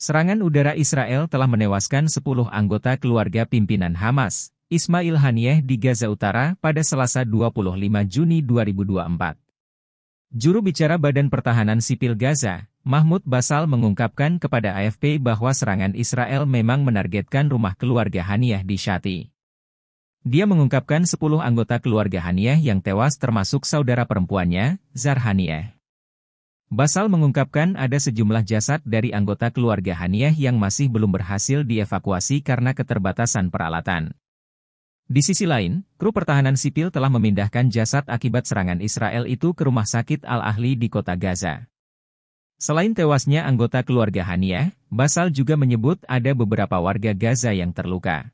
Serangan udara Israel telah menewaskan 10 anggota keluarga pimpinan Hamas, Ismail Haniyeh di Gaza Utara pada Selasa 25 Juni 2024. Juru bicara Badan Pertahanan Sipil Gaza, Mahmud Basal mengungkapkan kepada AFP bahwa serangan Israel memang menargetkan rumah keluarga Haniyeh di Shati. Dia mengungkapkan 10 anggota keluarga Haniyeh yang tewas termasuk saudara perempuannya, Zar Haniyeh. Basal mengungkapkan ada sejumlah jasad dari anggota keluarga Haniah yang masih belum berhasil dievakuasi karena keterbatasan peralatan. Di sisi lain, kru pertahanan sipil telah memindahkan jasad akibat serangan Israel itu ke rumah sakit Al-Ahli di kota Gaza. Selain tewasnya anggota keluarga Haniah, Basal juga menyebut ada beberapa warga Gaza yang terluka.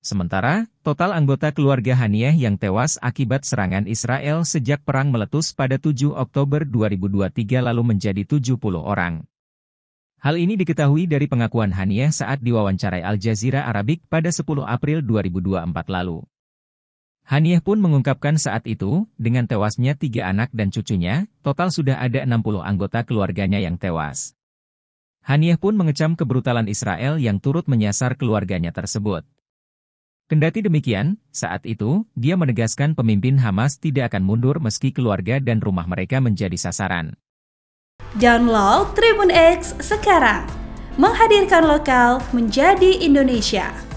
Sementara, total anggota keluarga Haniyeh yang tewas akibat serangan Israel sejak perang meletus pada 7 Oktober 2023 lalu menjadi 70 orang. Hal ini diketahui dari pengakuan Haniyeh saat diwawancarai Al Jazeera Arabik pada 10 April 2024 lalu. Haniyeh pun mengungkapkan saat itu, dengan tewasnya tiga anak dan cucunya, total sudah ada 60 anggota keluarganya yang tewas. Haniyeh pun mengecam kebrutalan Israel yang turut menyasar keluarganya tersebut. Kendati demikian, saat itu, dia menegaskan pemimpin Hamas tidak akan mundur meski keluarga dan rumah mereka menjadi sasaran. Download Tribun X sekarang, menghadirkan lokal menjadi Indonesia.